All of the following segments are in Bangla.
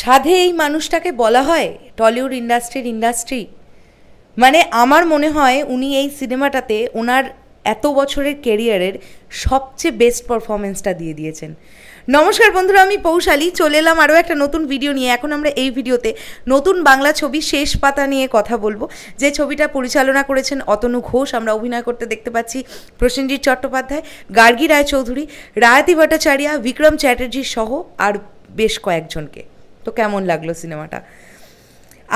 সাধে এই মানুষটাকে বলা হয় টলিউড ইন্ডাস্ট্রির ইন্ডাস্ট্রি মানে আমার মনে হয় উনি এই সিনেমাটাতে ওনার এত বছরের কেরিয়ারের সবচেয়ে বেস্ট পারফরমেন্সটা দিয়ে দিয়েছেন নমস্কার বন্ধুরা আমি পৌশালী চলে এলাম আরও একটা নতুন ভিডিও নিয়ে এখন আমরা এই ভিডিওতে নতুন বাংলা ছবি শেষ পাতা নিয়ে কথা বলবো যে ছবিটা পরিচালনা করেছেন অতনু ঘোষ আমরা অভিনয় করতে দেখতে পাচ্ছি প্রসেনজিৎ চট্টোপাধ্যায় গার্গী রায়চৌধুরী রায়তি ভট্টাচার্য বিক্রম চ্যাটার্জি সহ আর বেশ কয়েকজনকে তো কেমন লাগলো সিনেমাটা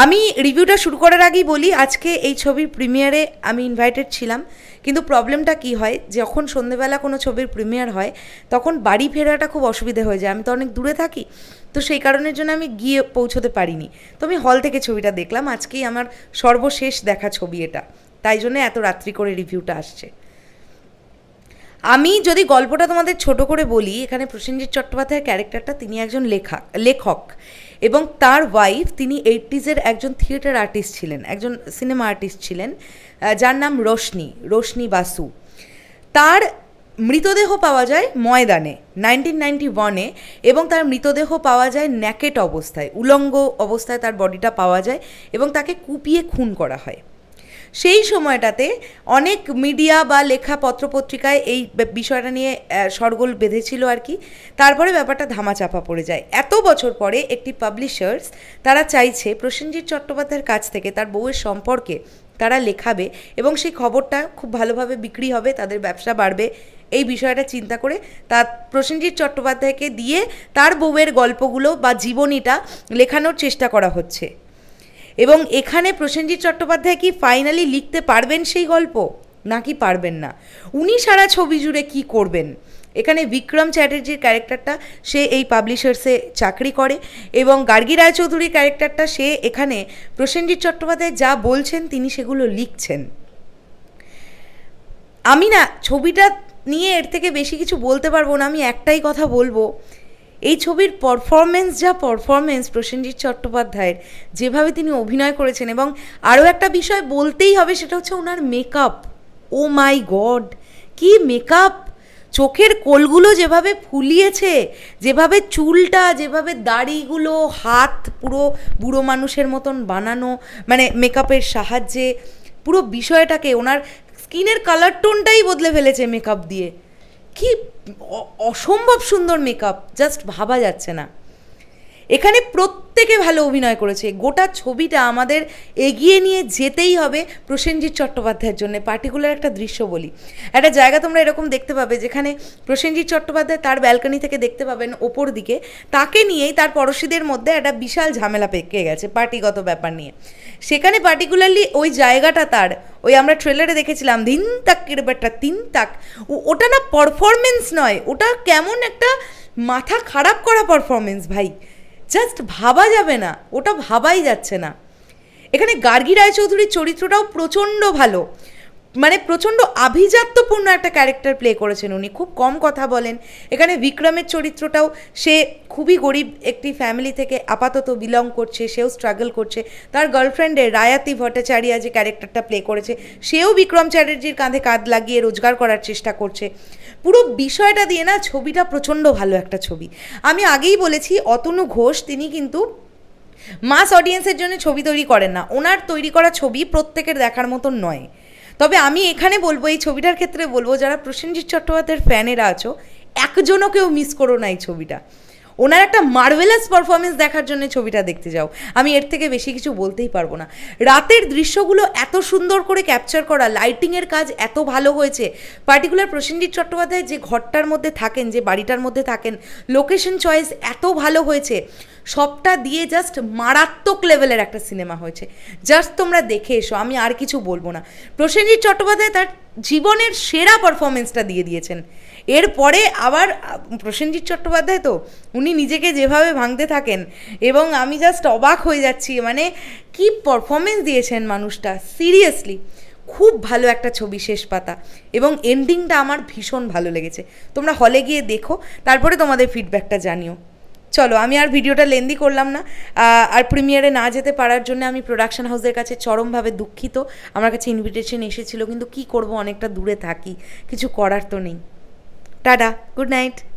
আমি রিভিউটা শুরু করার আগেই বলি আজকে এই ছবির প্রিমিয়ারে আমি ইনভাইটেড ছিলাম কিন্তু প্রবলেমটা কি হয় যখন সন্ধেবেলা কোনো ছবির প্রিমিয়ার হয় তখন বাড়ি ফেরাটা খুব অসুবিধে হয়ে যায় আমি তো অনেক দূরে থাকি তো সেই কারণের জন্য আমি গিয়ে পৌঁছতে পারিনি তো আমি হল থেকে ছবিটা দেখলাম আজকেই আমার সর্বশেষ দেখা ছবি এটা তাই জন্য এত রাত্রি করে রিভিউটা আসছে আমি যদি গল্পটা তোমাদের ছোট করে বলি এখানে প্রসেনজিৎ চট্টোপাধ্যায়ের ক্যারেক্টারটা তিনি একজন লেখা লেখক এবং তার ওয়াইফ তিনি এইটিজের একজন থিয়েটার আর্টিস্ট ছিলেন একজন সিনেমা আর্টিস্ট ছিলেন যার নাম রোশনি রোশনি বাসু তার মৃতদেহ পাওয়া যায় ময়দানে নাইনটিন নাইনটি ওয়ানে এবং তার মৃতদেহ পাওয়া যায় ন্যাকেট অবস্থায় উলঙ্গ অবস্থায় তার বডিটা পাওয়া যায় এবং তাকে কুপিয়ে খুন করা হয় সেই সময়টাতে অনেক মিডিয়া বা লেখা পত্রপত্রিকায় এই বিষয়টা নিয়ে সরগোল বেঁধেছিল আর কি তারপরে ব্যাপারটা ধামাচাপা পড়ে যায় এত বছর পরে একটি পাবলিশার্স তারা চাইছে প্রসেনজিৎ চট্টোপাধ্যায়ের কাছ থেকে তার বউয়ের সম্পর্কে তারা লেখাবে এবং সেই খবরটা খুব ভালোভাবে বিক্রি হবে তাদের ব্যবসা বাড়বে এই বিষয়টা চিন্তা করে তার প্রসেনজিৎ চট্টোপাধ্যায়কে দিয়ে তার বউয়ের গল্পগুলো বা জীবনীটা লেখানোর চেষ্টা করা হচ্ছে এবং এখানে প্রসেনজিৎ চট্টোপাধ্যায় কি ফাইনালি লিখতে পারবেন সেই গল্প নাকি পারবেন না উনি সারা ছবি জুড়ে কি করবেন এখানে বিক্রম চ্যাটার্জির ক্যারেক্টারটা সে এই পাবলিশার্সে চাকরি করে এবং গার্গী রায়চৌধুরীর ক্যারেক্টারটা সে এখানে প্রসেনজিৎ চট্টোপাধ্যায় যা বলছেন তিনি সেগুলো লিখছেন আমি না ছবিটা নিয়ে এর থেকে বেশি কিছু বলতে পারবো না আমি একটাই কথা বলবো এই ছবির পারফরমেন্স যা পারফরমেন্স প্রসেনজিৎ চট্টোপাধ্যায়ের যেভাবে তিনি অভিনয় করেছেন এবং আরও একটা বিষয় বলতেই হবে সেটা হচ্ছে ওনার মেকআপ ও মাই গড কি মেকআপ চোখের কোলগুলো যেভাবে ফুলিয়েছে যেভাবে চুলটা যেভাবে দাড়িগুলো হাত পুরো বুড়ো মানুষের মতন বানানো মানে মেকআপের সাহায্যে পুরো বিষয়টাকে ওনার স্কিনের কালার টোনটাই বদলে ফেলেছে মেকআপ দিয়ে কি অসম্ভব সুন্দর মেকআপ জাস্ট ভাবা যাচ্ছে না এখানে প্রত্যেকে ভালো অভিনয় করেছে গোটা ছবিটা আমাদের এগিয়ে নিয়ে যেতেই হবে প্রসেনজিৎ চট্টোপাধ্যায়ের জন্য পার্টিকুলার একটা দৃশ্য বলি একটা জায়গা তোমরা এরকম দেখতে পাবে যেখানে প্রসেনজিৎ চট্টোপাধ্যায় তার ব্যালকনি থেকে দেখতে পাবেন ওপর দিকে তাকে নিয়েই তার পড়শিদের মধ্যে একটা বিশাল ঝামেলা পেকে গেছে পার্টিগত ব্যাপার নিয়ে সেখানে পার্টিকুলারলি ওই জায়গাটা তার ওই আমরা ট্রেলারে দেখেছিলাম দিন তাক ব্যাপারটা তিন তাক ওটা না পারফরমেন্স নয় ওটা কেমন একটা মাথা খারাপ করা পারফরমেন্স ভাই জাস্ট ভাবা যাবে না ওটা ভাবাই যাচ্ছে না এখানে গার্গী রায়চৌধুরীর চরিত্রটাও প্রচণ্ড ভালো মানে প্রচণ্ড আভিজাত্যপূর্ণ একটা ক্যারেক্টার প্লে করেছেন উনি খুব কম কথা বলেন এখানে বিক্রমের চরিত্রটাও সে খুবই গরিব একটি ফ্যামিলি থেকে আপাতত বিলং করছে সেও স্ট্রাগল করছে তার গার্লফ্রেন্ডের রায়াতি ভট্টাচার্যা যে ক্যারেক্টারটা প্লে করেছে সেও বিক্রম চ্যাটার্জির কাঁধে কাঁধ লাগিয়ে রোজগার করার চেষ্টা করছে পুরো বিষয়টা দিয়ে না ছবিটা প্রচণ্ড ভালো একটা ছবি আমি আগেই বলেছি অতনু ঘোষ তিনি কিন্তু মাস অডিয়েন্সের জন্য ছবি তৈরি করেন না ওনার তৈরি করা ছবি প্রত্যেকের দেখার মতন নয় তবে আমি এখানে বলবো এই ছবিটার ক্ষেত্রে বলবো যারা প্রসেনজিৎ চট্টোপাধ্যায়ের ফ্যানেরা আছো একজনও কেউ মিস করো না এই ছবিটা ওনার একটা মার্ভেলাস পারফরমেন্স দেখার জন্য ছবিটা দেখতে যাও আমি এর থেকে বেশি কিছু বলতেই পারবো না রাতের দৃশ্যগুলো এত সুন্দর করে ক্যাপচার করা লাইটিংয়ের কাজ এত ভালো হয়েছে পার্টিকুলার প্রসেনজিৎ চট্টোপাধ্যায় যে ঘরটার মধ্যে থাকেন যে বাড়িটার মধ্যে থাকেন লোকেশন চয়েস এত ভালো হয়েছে সবটা দিয়ে জাস্ট মারাত্মক লেভেলের একটা সিনেমা হয়েছে জাস্ট তোমরা দেখে এসো আমি আর কিছু বলবো না প্রসেনজিৎ চট্টোপাধ্যায় তার জীবনের সেরা পারফরমেন্সটা দিয়ে দিয়েছেন এরপরে আবার প্রসেনজিৎ চট্টোপাধ্যায় তো উনি নিজেকে যেভাবে ভাঙতে থাকেন এবং আমি জাস্ট অবাক হয়ে যাচ্ছি মানে কি পারফরমেন্স দিয়েছেন মানুষটা সিরিয়াসলি খুব ভালো একটা ছবি শেষ পাতা এবং এন্ডিংটা আমার ভীষণ ভালো লেগেছে তোমরা হলে গিয়ে দেখো তারপরে তোমাদের ফিডব্যাকটা জানিও চলো আমি আর ভিডিওটা লেন্দি করলাম না আর প্রিমিয়ারে না যেতে পারার জন্য আমি প্রোডাকশন হাউসের কাছে চরমভাবে দুঃখিত আমার কাছে ইনভিটেশন এসেছিলো কিন্তু কি করব অনেকটা দূরে থাকি কিছু করার তো নেই ടാറ്റ ഗുഡ് നൈറ്റ്